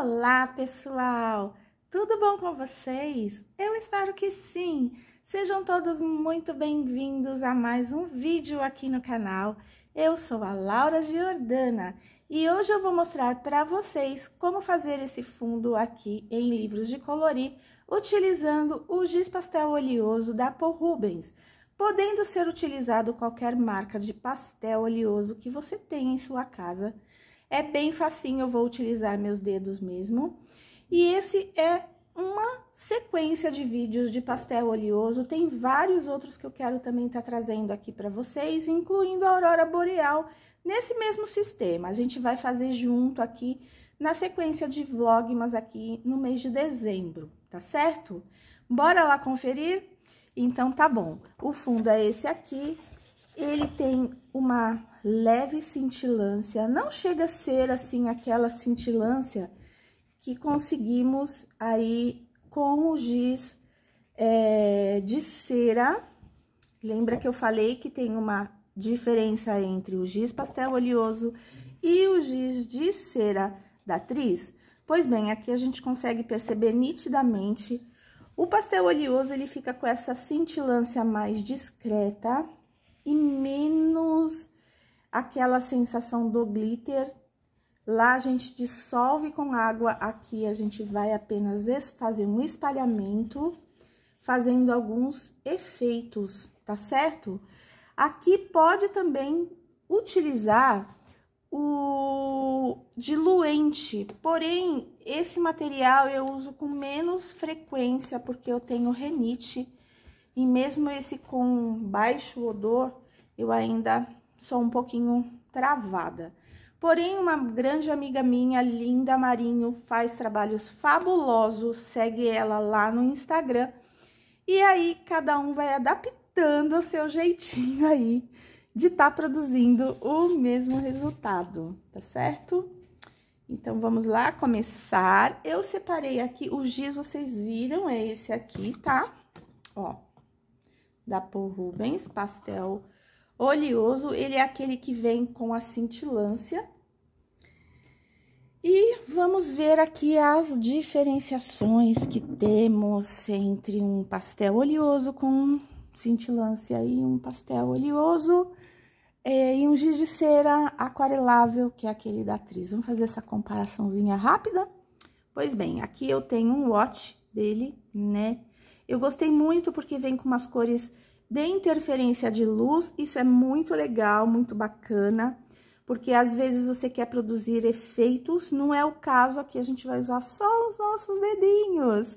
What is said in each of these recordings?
Olá, pessoal! Tudo bom com vocês? Eu espero que sim! Sejam todos muito bem-vindos a mais um vídeo aqui no canal. Eu sou a Laura Giordana e hoje eu vou mostrar para vocês como fazer esse fundo aqui em livros de colorir utilizando o giz pastel oleoso da Paul Rubens, podendo ser utilizado qualquer marca de pastel oleoso que você tenha em sua casa é bem facinho, eu vou utilizar meus dedos mesmo. E esse é uma sequência de vídeos de pastel oleoso, tem vários outros que eu quero também estar tá trazendo aqui para vocês, incluindo a aurora boreal, nesse mesmo sistema. A gente vai fazer junto aqui na sequência de vlogmas aqui no mês de dezembro, tá certo? Bora lá conferir? Então tá bom. O fundo é esse aqui, ele tem uma leve cintilância, não chega a ser assim aquela cintilância que conseguimos aí com o giz é, de cera. Lembra que eu falei que tem uma diferença entre o giz pastel oleoso e o giz de cera da Tris? Pois bem, aqui a gente consegue perceber nitidamente. O pastel oleoso, ele fica com essa cintilância mais discreta, e menos aquela sensação do glitter. Lá a gente dissolve com água, aqui a gente vai apenas fazer um espalhamento, fazendo alguns efeitos, tá certo? Aqui pode também utilizar o diluente, porém, esse material eu uso com menos frequência, porque eu tenho renite, e mesmo esse com baixo odor, eu ainda sou um pouquinho travada. Porém, uma grande amiga minha, Linda Marinho, faz trabalhos fabulosos, segue ela lá no Instagram. E aí, cada um vai adaptando o seu jeitinho aí de estar tá produzindo o mesmo resultado, tá certo? Então, vamos lá começar. Eu separei aqui, o giz vocês viram, é esse aqui, tá? Ó da Paul Rubens, pastel oleoso. Ele é aquele que vem com a cintilância. E vamos ver aqui as diferenciações que temos entre um pastel oleoso com cintilância e um pastel oleoso é, e um giz de cera aquarelável, que é aquele da atriz. Vamos fazer essa comparaçãozinha rápida? Pois bem, aqui eu tenho um watch dele, né? Eu gostei muito porque vem com umas cores de interferência de luz, isso é muito legal, muito bacana, porque às vezes você quer produzir efeitos, não é o caso aqui, a gente vai usar só os nossos dedinhos.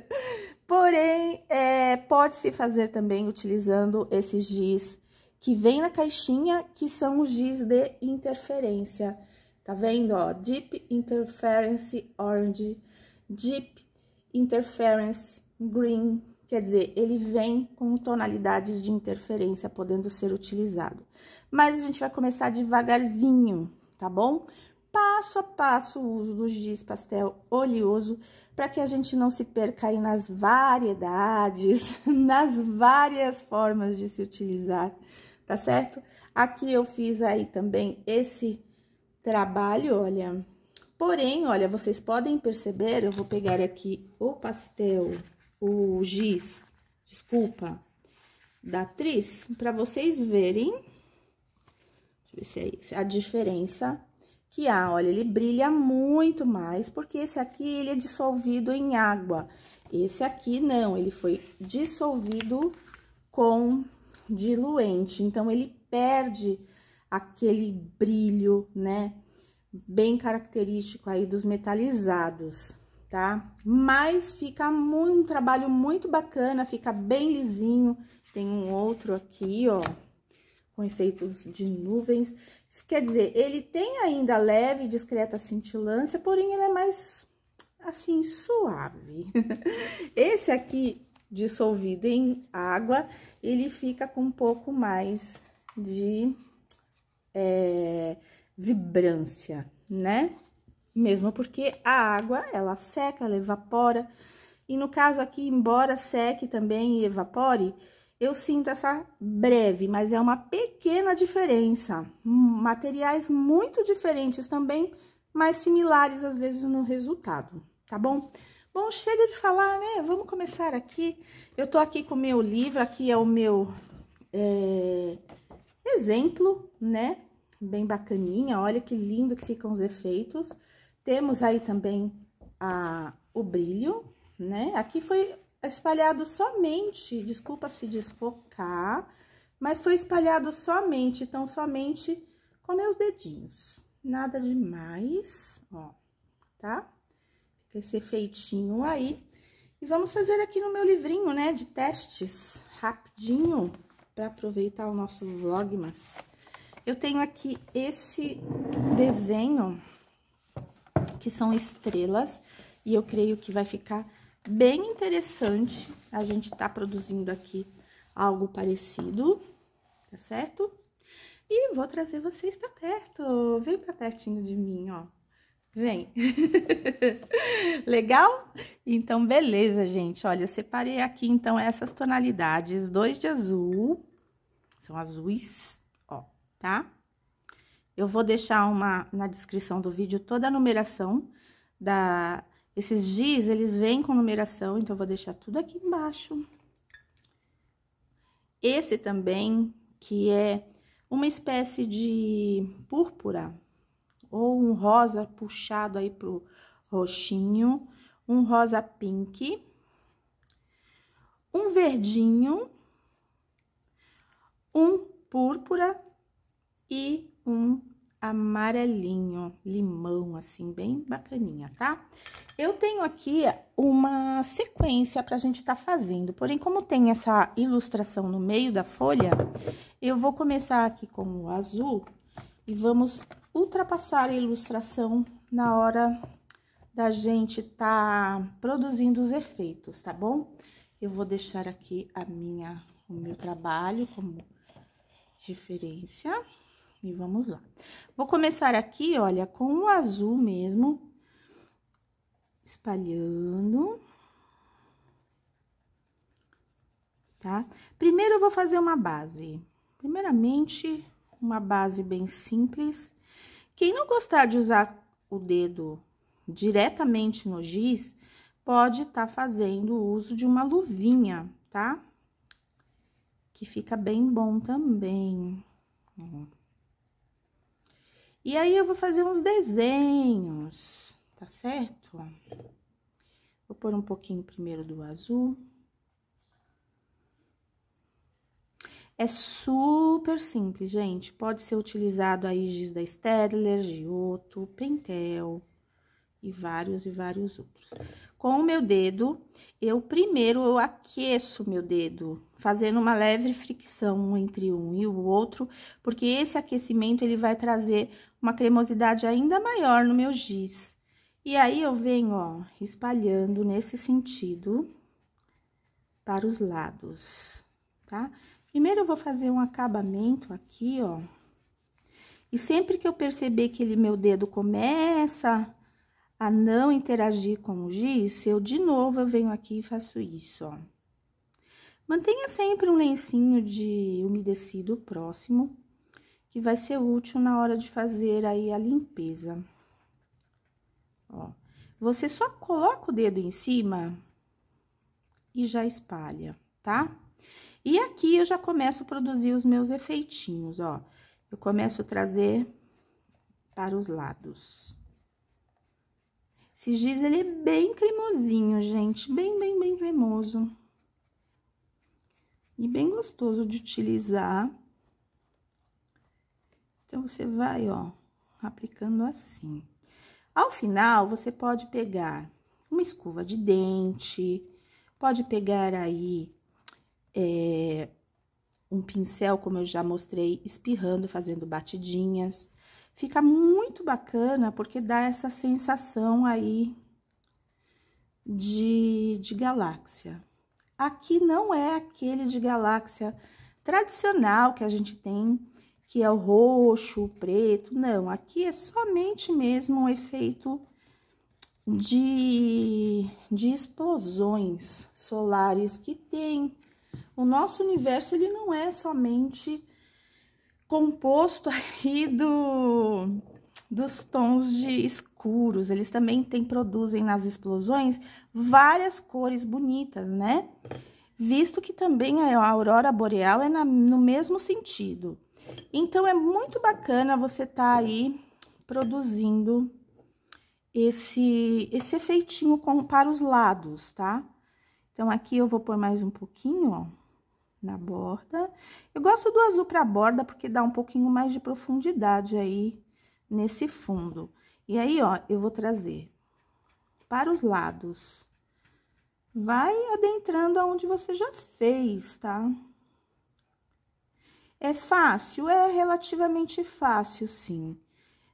Porém, é, pode-se fazer também utilizando esses giz que vem na caixinha, que são os giz de interferência. Tá vendo, ó? Deep Interference Orange, Deep Interference green, quer dizer, ele vem com tonalidades de interferência podendo ser utilizado. Mas a gente vai começar devagarzinho, tá bom? Passo a passo o uso do giz pastel oleoso para que a gente não se perca aí nas variedades, nas várias formas de se utilizar, tá certo? Aqui eu fiz aí também esse trabalho, olha. Porém, olha, vocês podem perceber, eu vou pegar aqui o pastel o giz, desculpa, da atriz, para vocês verem, deixa eu ver se é isso, a diferença que há, ah, olha, ele brilha muito mais, porque esse aqui, ele é dissolvido em água, esse aqui não, ele foi dissolvido com diluente, então ele perde aquele brilho, né, bem característico aí dos metalizados tá? Mas fica muito, um trabalho muito bacana, fica bem lisinho. Tem um outro aqui, ó, com efeitos de nuvens. Quer dizer, ele tem ainda leve e discreta cintilância, porém ele é mais, assim, suave. Esse aqui, dissolvido em água, ele fica com um pouco mais de é, vibrância, né? mesmo porque a água, ela seca, ela evapora. E no caso aqui, embora seque também e evapore, eu sinto essa breve, mas é uma pequena diferença. Hum, materiais muito diferentes também, mas similares às vezes no resultado, tá bom? Bom, chega de falar, né? Vamos começar aqui. Eu tô aqui com o meu livro, aqui é o meu é, exemplo, né? Bem bacaninha, olha que lindo que ficam os efeitos. Temos aí também a, o brilho, né? Aqui foi espalhado somente, desculpa se desfocar, mas foi espalhado somente, então, somente com meus dedinhos. Nada demais, ó, tá? Fica esse efeitinho aí. E vamos fazer aqui no meu livrinho, né, de testes, rapidinho, para aproveitar o nosso vlogmas. Eu tenho aqui esse desenho que são estrelas, e eu creio que vai ficar bem interessante a gente tá produzindo aqui algo parecido, tá certo? E vou trazer vocês pra perto, vem pra pertinho de mim, ó. Vem. Legal? Então, beleza, gente. Olha, separei aqui, então, essas tonalidades. Dois de azul. São azuis, ó, tá? Eu vou deixar uma na descrição do vídeo toda a numeração da esses giz, eles vêm com numeração, então eu vou deixar tudo aqui embaixo. Esse também, que é uma espécie de púrpura ou um rosa puxado aí pro roxinho, um rosa pink, um verdinho, um púrpura e um amarelinho, limão, assim, bem bacaninha, tá? Eu tenho aqui uma sequência pra gente tá fazendo, porém, como tem essa ilustração no meio da folha, eu vou começar aqui com o azul e vamos ultrapassar a ilustração na hora da gente tá produzindo os efeitos, tá bom? Eu vou deixar aqui a minha, o meu trabalho como referência. E vamos lá. Vou começar aqui, olha, com o azul mesmo, espalhando. Tá? Primeiro, eu vou fazer uma base. Primeiramente, uma base bem simples. Quem não gostar de usar o dedo diretamente no giz, pode estar tá fazendo uso de uma luvinha, tá? Que fica bem bom também. Uhum. E aí, eu vou fazer uns desenhos, tá certo? Vou pôr um pouquinho primeiro do azul. É super simples, gente. Pode ser utilizado aí giz da Stedler, Giotto, Pentel e vários e vários outros. Com o meu dedo, eu primeiro eu aqueço meu dedo, fazendo uma leve fricção entre um e o outro, porque esse aquecimento ele vai trazer uma cremosidade ainda maior no meu giz. E aí eu venho, ó, espalhando nesse sentido para os lados, tá? Primeiro eu vou fazer um acabamento aqui, ó. E sempre que eu perceber que ele meu dedo começa a não interagir com o giz, eu de novo eu venho aqui e faço isso, ó. Mantenha sempre um lencinho de umedecido próximo, que vai ser útil na hora de fazer aí a limpeza. Ó, você só coloca o dedo em cima e já espalha, tá? E aqui eu já começo a produzir os meus efeitinhos, ó. Eu começo a trazer para os lados. Esse giz, ele é bem cremosinho, gente. Bem, bem, bem cremoso. E bem gostoso de utilizar. Então, você vai, ó, aplicando assim. Ao final, você pode pegar uma escova de dente, pode pegar aí é, um pincel, como eu já mostrei, espirrando, fazendo batidinhas. Fica muito bacana porque dá essa sensação aí de, de galáxia. Aqui não é aquele de galáxia tradicional que a gente tem, que é o roxo, o preto, não. Aqui é somente mesmo um efeito de, de explosões solares que tem. O nosso universo, ele não é somente composto aí do, dos tons de escuros. Eles também tem, produzem nas explosões várias cores bonitas, né? Visto que também a aurora boreal é na, no mesmo sentido. Então, é muito bacana você tá aí produzindo esse, esse efeitinho com, para os lados, tá? Então, aqui eu vou pôr mais um pouquinho, ó na borda. Eu gosto do azul para a borda porque dá um pouquinho mais de profundidade aí nesse fundo. E aí, ó, eu vou trazer para os lados. Vai adentrando aonde você já fez, tá? É fácil? É relativamente fácil, sim.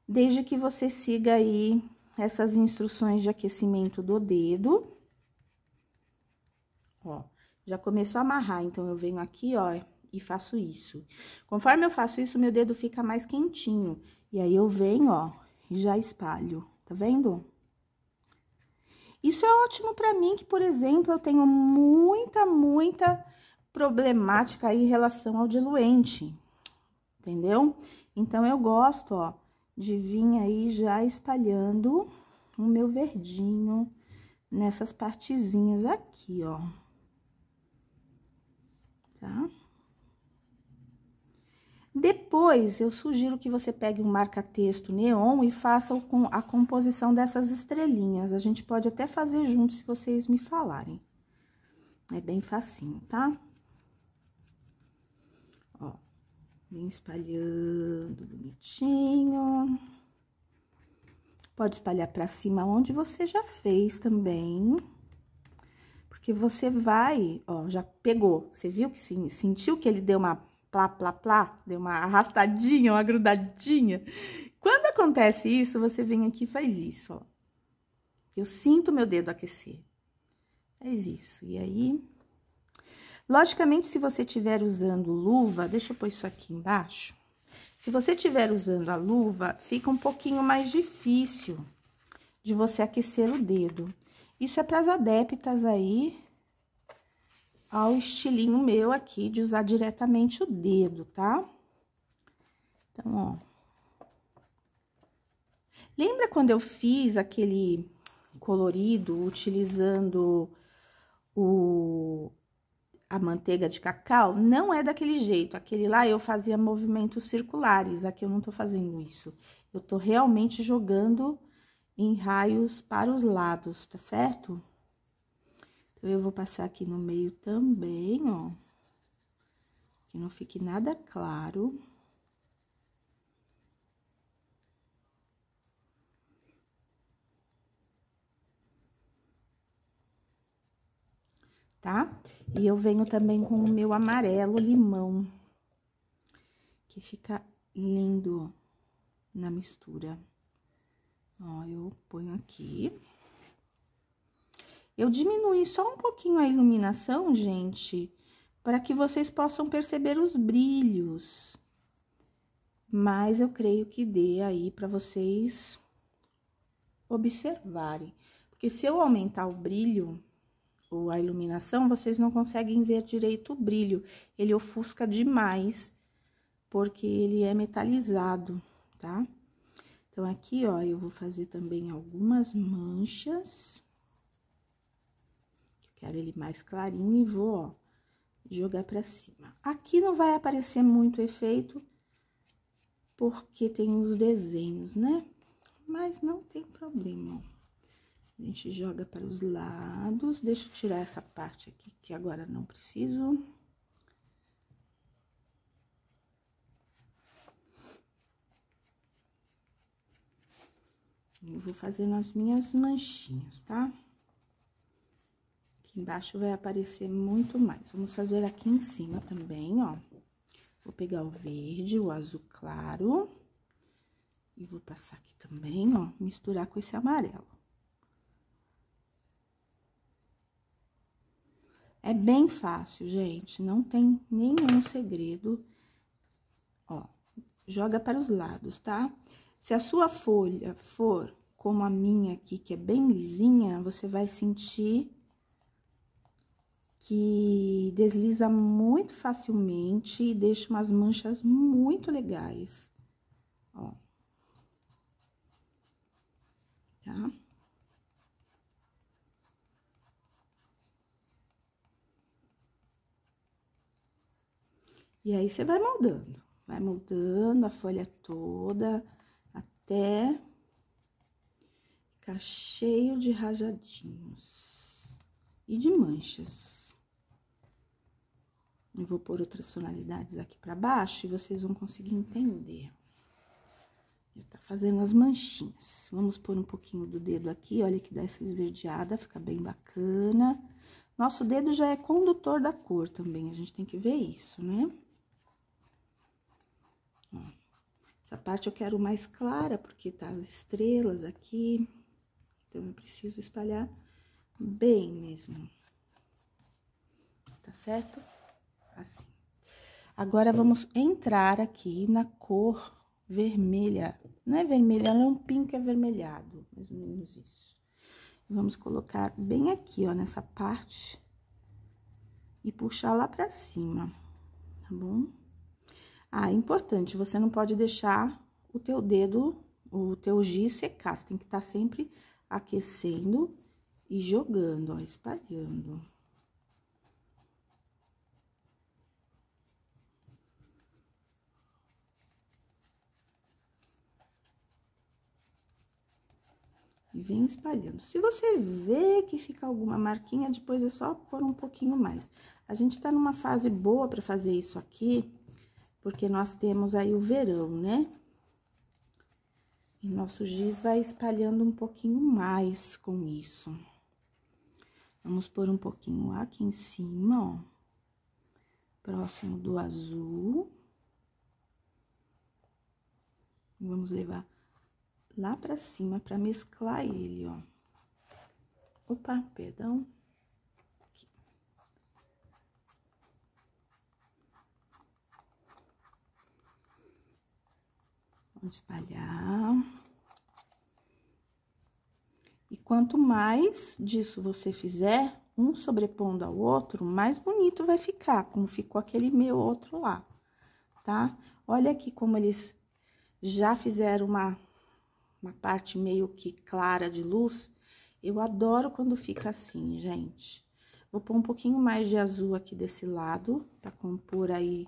Desde que você siga aí essas instruções de aquecimento do dedo. Ó já começou a amarrar, então eu venho aqui, ó, e faço isso. Conforme eu faço isso, meu dedo fica mais quentinho. E aí, eu venho, ó, e já espalho, tá vendo? Isso é ótimo pra mim, que, por exemplo, eu tenho muita, muita problemática aí em relação ao diluente, entendeu? Então, eu gosto, ó, de vir aí já espalhando o meu verdinho nessas partezinhas aqui, ó tá? Depois, eu sugiro que você pegue um marca-texto neon e faça com a composição dessas estrelinhas. A gente pode até fazer junto, se vocês me falarem. É bem facinho, tá? Ó, vem espalhando bonitinho. Pode espalhar pra cima onde você já fez também. Também que você vai, ó, já pegou, você viu que sim, sentiu que ele deu uma plá, plá, plá, deu uma arrastadinha, uma grudadinha. Quando acontece isso, você vem aqui e faz isso, ó. Eu sinto meu dedo aquecer. Faz isso. E aí... Logicamente, se você estiver usando luva, deixa eu pôr isso aqui embaixo. Se você estiver usando a luva, fica um pouquinho mais difícil de você aquecer o dedo. Isso é para as adeptas aí ao estilinho meu aqui de usar diretamente o dedo, tá? Então, ó. Lembra quando eu fiz aquele colorido utilizando o a manteiga de cacau? Não é daquele jeito. Aquele lá eu fazia movimentos circulares, aqui eu não tô fazendo isso. Eu tô realmente jogando em raios para os lados, tá certo? Então, eu vou passar aqui no meio também, ó. Que não fique nada claro. Tá? E eu venho também com o meu amarelo limão, que fica lindo, ó, na mistura. Ó, eu ponho aqui. Eu diminui só um pouquinho a iluminação, gente, para que vocês possam perceber os brilhos. Mas eu creio que dê aí para vocês observarem. Porque se eu aumentar o brilho ou a iluminação, vocês não conseguem ver direito o brilho. Ele ofusca demais, porque ele é metalizado, tá? Tá? Então, aqui, ó, eu vou fazer também algumas manchas. Eu quero ele mais clarinho e vou, ó, jogar pra cima. Aqui não vai aparecer muito efeito, porque tem os desenhos, né? Mas não tem problema, ó. A gente joga para os lados. Deixa eu tirar essa parte aqui, que agora não preciso. vou fazer as minhas manchinhas, tá? Aqui embaixo vai aparecer muito mais. Vamos fazer aqui em cima também, ó. Vou pegar o verde, o azul claro. E vou passar aqui também, ó, misturar com esse amarelo. É bem fácil, gente, não tem nenhum segredo. Ó, joga para os lados, tá? Tá? Se a sua folha for como a minha aqui, que é bem lisinha, você vai sentir que desliza muito facilmente e deixa umas manchas muito legais, ó. Tá? E aí, você vai moldando, vai moldando a folha toda até ficar cheio de rajadinhos e de manchas. Eu vou pôr outras tonalidades aqui pra baixo e vocês vão conseguir entender. Já tá fazendo as manchinhas. Vamos pôr um pouquinho do dedo aqui, olha que dá essa esverdeada, fica bem bacana. Nosso dedo já é condutor da cor também, a gente tem que ver isso, né? Essa parte eu quero mais clara, porque tá as estrelas aqui. Então, eu preciso espalhar bem mesmo. Tá certo? Assim. Agora, vamos entrar aqui na cor vermelha. Não é vermelha, ela é um pink é avermelhado, mais ou menos isso. Vamos colocar bem aqui, ó, nessa parte. E puxar lá pra cima, tá bom? Ah, é importante, você não pode deixar o teu dedo, o teu giz secar, você tem que estar tá sempre aquecendo e jogando, ó, espalhando. E vem espalhando. Se você vê que fica alguma marquinha, depois é só pôr um pouquinho mais. A gente tá numa fase boa para fazer isso aqui, porque nós temos aí o verão, né? E nosso giz vai espalhando um pouquinho mais com isso. Vamos pôr um pouquinho aqui em cima, ó. Próximo do azul. Vamos levar lá pra cima pra mesclar ele, ó. Opa, perdão. Vamos espalhar. E quanto mais disso você fizer, um sobrepondo ao outro, mais bonito vai ficar, como ficou aquele meu outro lá, tá? Olha aqui como eles já fizeram uma, uma parte meio que clara de luz. Eu adoro quando fica assim, gente. Vou pôr um pouquinho mais de azul aqui desse lado, pra compor aí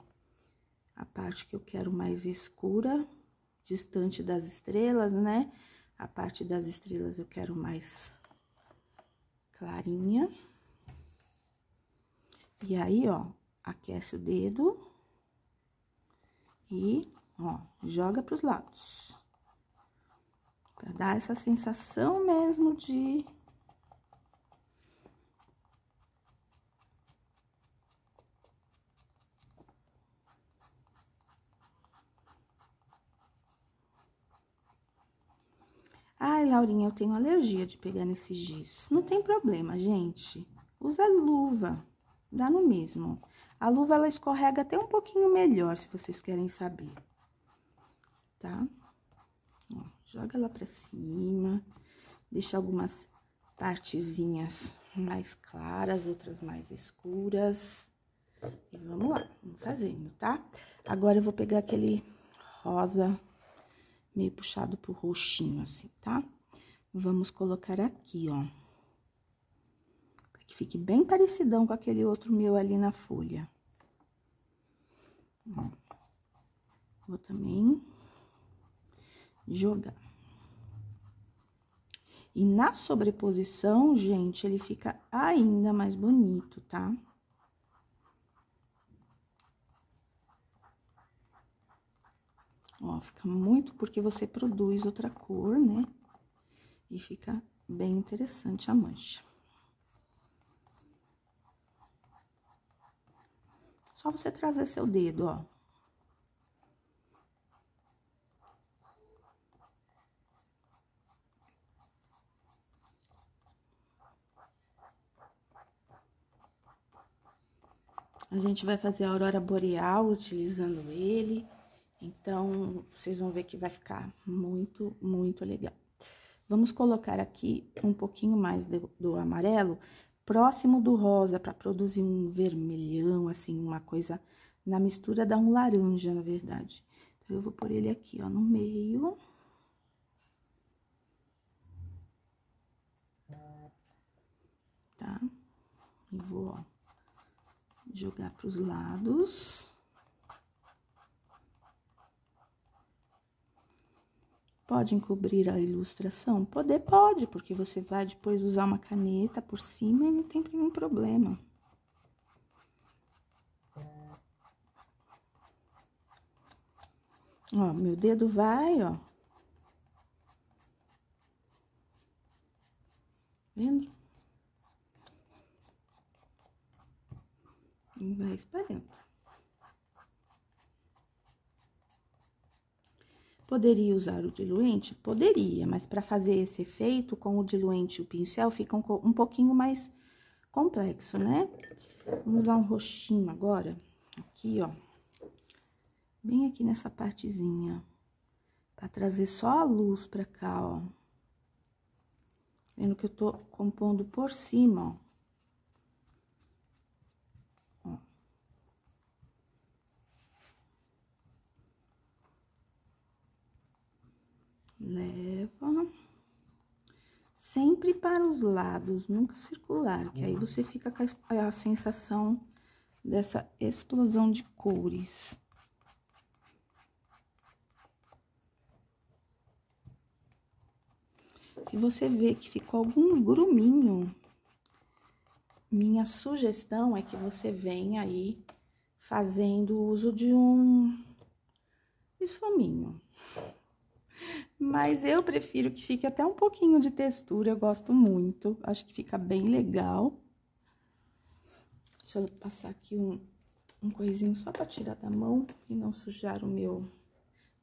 a parte que eu quero mais escura distante das estrelas, né? A parte das estrelas eu quero mais clarinha. E aí, ó, aquece o dedo e, ó, joga para os lados. Pra dar essa sensação mesmo de Laurinha, eu tenho alergia de pegar nesse giz. Não tem problema, gente. Usa luva, dá no mesmo. A luva, ela escorrega até um pouquinho melhor, se vocês querem saber. Tá? Ó, joga ela pra cima, deixa algumas partezinhas mais claras, outras mais escuras. E vamos lá, vamos fazendo, tá? Agora eu vou pegar aquele rosa meio puxado pro roxinho, assim, tá? Vamos colocar aqui, ó. Pra que fique bem parecidão com aquele outro meu ali na folha. Vou também jogar. E na sobreposição, gente, ele fica ainda mais bonito, tá? Ó, fica muito porque você produz outra cor, né? E fica bem interessante a mancha. Só você trazer seu dedo, ó. A gente vai fazer a aurora boreal utilizando ele. Então, vocês vão ver que vai ficar muito, muito legal. Vamos colocar aqui um pouquinho mais do, do amarelo, próximo do rosa, para produzir um vermelhão, assim, uma coisa... Na mistura dá um laranja, na verdade. Então, eu vou pôr ele aqui, ó, no meio... tá? E vou, ó, jogar para os lados. Pode encobrir a ilustração? Poder pode, porque você vai depois usar uma caneta por cima e não tem nenhum problema. Ó, meu dedo vai, ó. Vendo? E vai espalhando. Poderia usar o diluente? Poderia, mas para fazer esse efeito com o diluente e o pincel fica um, um pouquinho mais complexo, né? Vamos usar um roxinho agora, aqui, ó. Bem aqui nessa partezinha, para trazer só a luz para cá, ó. Vendo que eu tô compondo por cima, ó. leva sempre para os lados, nunca circular, que aí você fica com a, sensação dessa explosão de cores. Se você vê que ficou algum gruminho, minha sugestão é que você venha aí fazendo uso de um esfuminho mas eu prefiro que fique até um pouquinho de textura, eu gosto muito, acho que fica bem legal. Deixa eu passar aqui um, um coisinho só pra tirar da mão e não sujar o meu...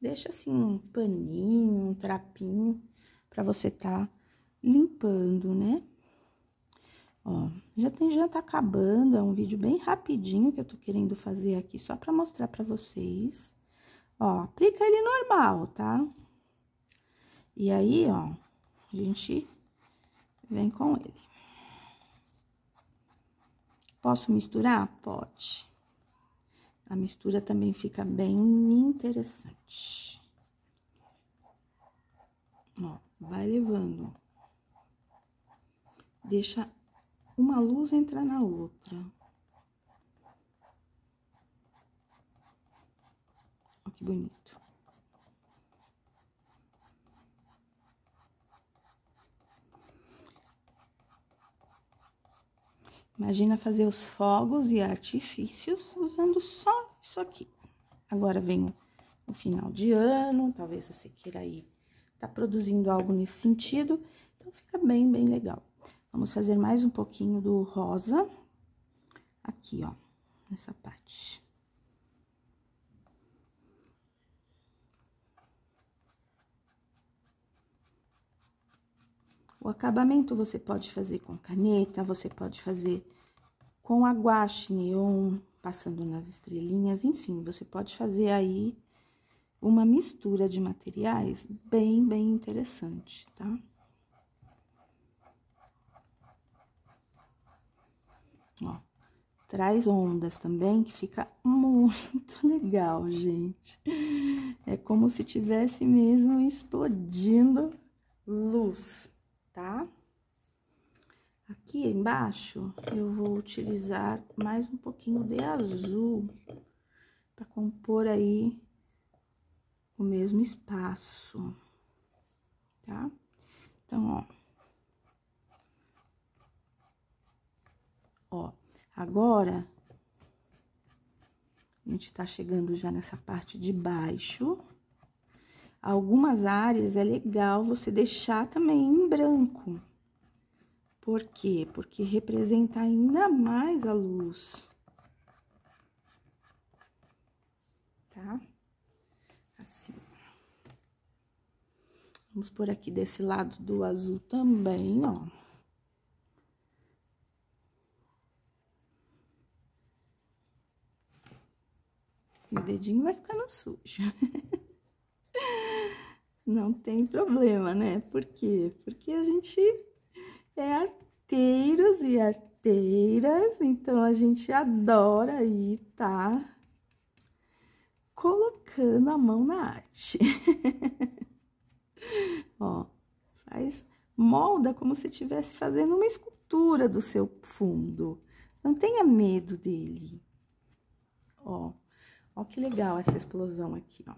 Deixa assim um paninho, um trapinho, pra você tá limpando, né? Ó, já tem já tá acabando, é um vídeo bem rapidinho que eu tô querendo fazer aqui só pra mostrar pra vocês. Ó, aplica ele normal, tá? E aí, ó, a gente vem com ele. Posso misturar? Pode. A mistura também fica bem interessante. Ó, vai levando. Deixa uma luz entrar na outra. Ó, que bonito. Imagina fazer os fogos e artifícios usando só isso aqui. Agora vem o final de ano, talvez você queira ir tá produzindo algo nesse sentido, então fica bem, bem legal. Vamos fazer mais um pouquinho do rosa aqui, ó, nessa parte. O acabamento você pode fazer com caneta, você pode fazer com a guache neon, passando nas estrelinhas, enfim, você pode fazer aí uma mistura de materiais bem, bem interessante, tá? Ó, traz ondas também, que fica muito legal, gente. É como se tivesse mesmo explodindo luz. Aqui embaixo, eu vou utilizar mais um pouquinho de azul para compor aí o mesmo espaço, tá? Então, ó. Ó, agora, a gente tá chegando já nessa parte de baixo. Algumas áreas é legal você deixar também em branco, por quê? Porque representa ainda mais a luz. Tá? Assim. Vamos por aqui desse lado do azul também, ó. Meu dedinho vai ficando sujo. Não tem problema, né? Por quê? Porque a gente é arteiros e arteiras, então a gente adora aí, tá? Colocando a mão na arte. Ó, faz molda como se estivesse fazendo uma escultura do seu fundo. Não tenha medo dele. Ó, ó que legal essa explosão aqui, ó.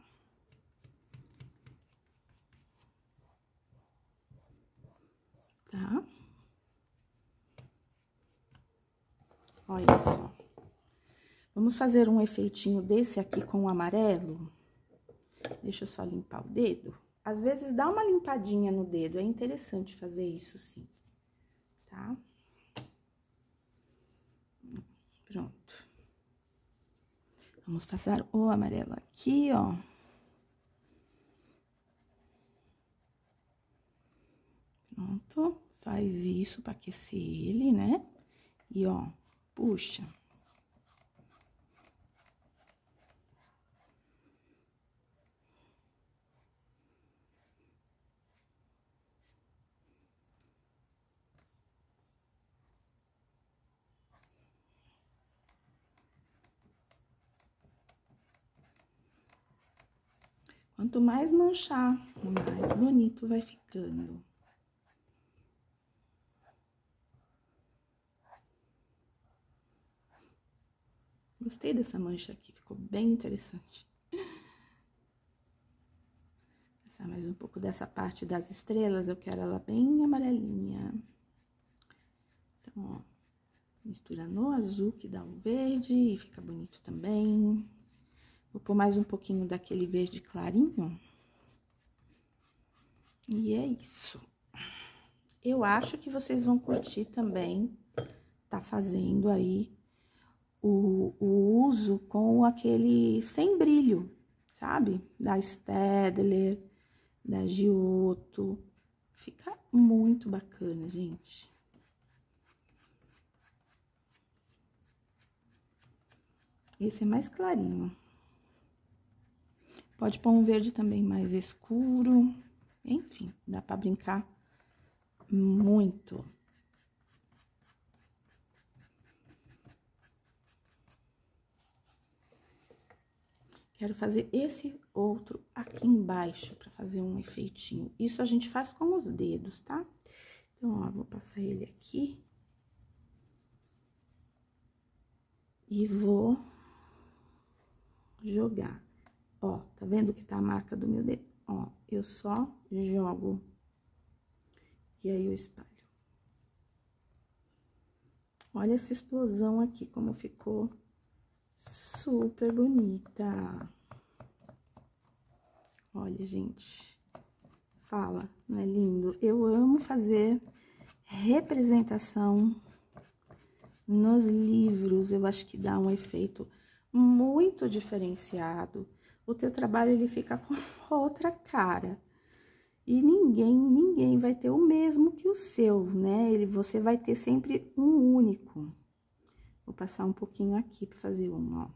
Tá? Olha só. Vamos fazer um efeitinho desse aqui com o amarelo. Deixa eu só limpar o dedo. Às vezes dá uma limpadinha no dedo, é interessante fazer isso sim, tá? Pronto. Vamos passar o amarelo aqui, ó. Pronto. Faz isso para aquecer ele, né? E, ó, puxa. Quanto mais manchar, mais bonito vai ficando. gostei dessa mancha aqui, ficou bem interessante. Passar mais um pouco dessa parte das estrelas, eu quero ela bem amarelinha. Então, ó, mistura no azul que dá um verde e fica bonito também. Vou pôr mais um pouquinho daquele verde clarinho. E é isso. Eu acho que vocês vão curtir também tá fazendo aí o, o uso com aquele sem brilho, sabe? Da Stedler, da Giotto. Fica muito bacana, gente. Esse é mais clarinho. Pode pôr um verde também mais escuro. Enfim, dá pra brincar muito. Quero fazer esse outro aqui embaixo para fazer um efeitinho. Isso a gente faz com os dedos, tá? Então, ó, vou passar ele aqui. E vou jogar. Ó, tá vendo que tá a marca do meu dedo? Ó, eu só jogo. E aí, eu espalho. Olha essa explosão aqui, como ficou super bonita. Olha, gente, fala, não é lindo? Eu amo fazer representação nos livros, eu acho que dá um efeito muito diferenciado. O teu trabalho, ele fica com outra cara. E ninguém, ninguém vai ter o mesmo que o seu, né? Ele, você vai ter sempre um único. Vou passar um pouquinho aqui para fazer uma,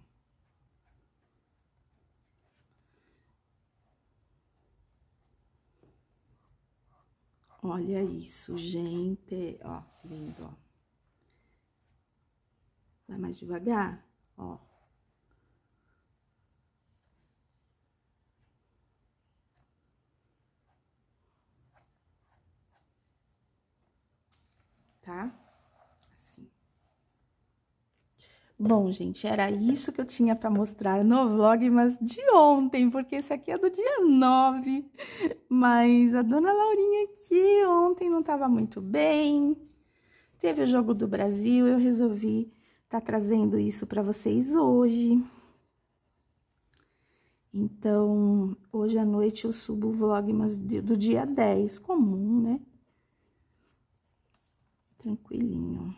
ó. Olha isso, gente, ó, lindo, ó. Vai mais devagar, ó. Tá? Bom, gente, era isso que eu tinha para mostrar no vlog, mas de ontem, porque esse aqui é do dia 9. Mas a dona Laurinha aqui ontem não estava muito bem. Teve o jogo do Brasil, eu resolvi estar tá trazendo isso para vocês hoje. Então, hoje à noite eu subo o vlog mas do dia 10, comum, né? Tranquilinho.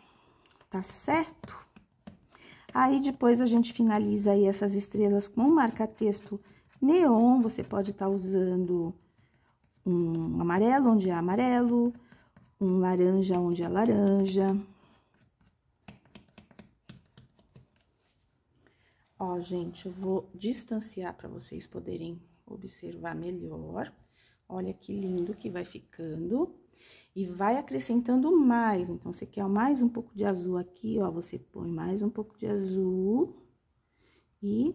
Tá certo? Aí, depois, a gente finaliza aí essas estrelas com um marca-texto neon. Você pode estar tá usando um amarelo, onde é amarelo, um laranja, onde é laranja. Ó, gente, eu vou distanciar para vocês poderem observar melhor. Olha que lindo que vai ficando. E vai acrescentando mais. Então, você quer mais um pouco de azul aqui, ó. Você põe mais um pouco de azul. E,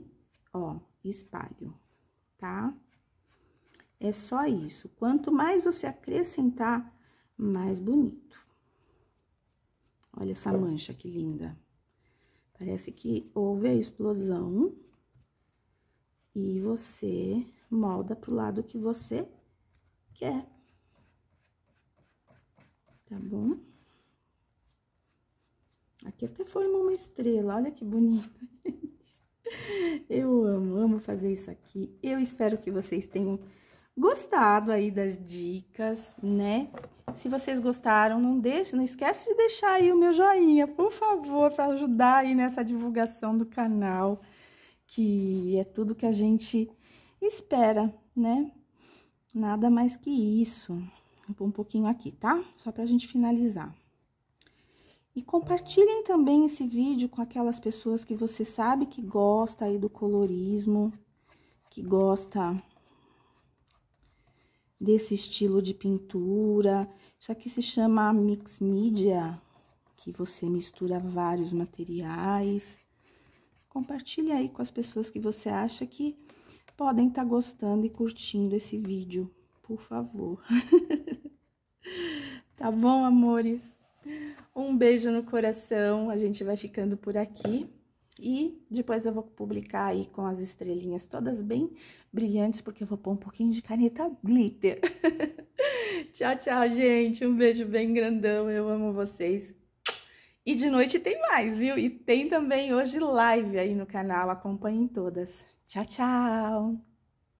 ó, espalho, tá? É só isso. Quanto mais você acrescentar, mais bonito. Olha essa mancha que linda. Parece que houve a explosão. E você molda pro lado que você quer. É. Tá bom? Aqui até forma uma estrela, olha que bonito, gente. Eu amo, amo fazer isso aqui. Eu espero que vocês tenham gostado aí das dicas, né? Se vocês gostaram, não deixe, não esquece de deixar aí o meu joinha, por favor, para ajudar aí nessa divulgação do canal, que é tudo que a gente espera, né? Nada mais que isso. Vou pôr um pouquinho aqui, tá? Só pra gente finalizar. E compartilhem também esse vídeo com aquelas pessoas que você sabe que gosta aí do colorismo, que gosta desse estilo de pintura. Isso aqui se chama mix media, que você mistura vários materiais. Compartilhe aí com as pessoas que você acha que podem estar tá gostando e curtindo esse vídeo, por favor. tá bom, amores? Um beijo no coração, a gente vai ficando por aqui. E depois eu vou publicar aí com as estrelinhas todas bem brilhantes, porque eu vou pôr um pouquinho de caneta glitter. tchau, tchau, gente. Um beijo bem grandão. Eu amo vocês. E de noite tem mais, viu? E tem também hoje live aí no canal. Acompanhem todas. Tchau, tchau!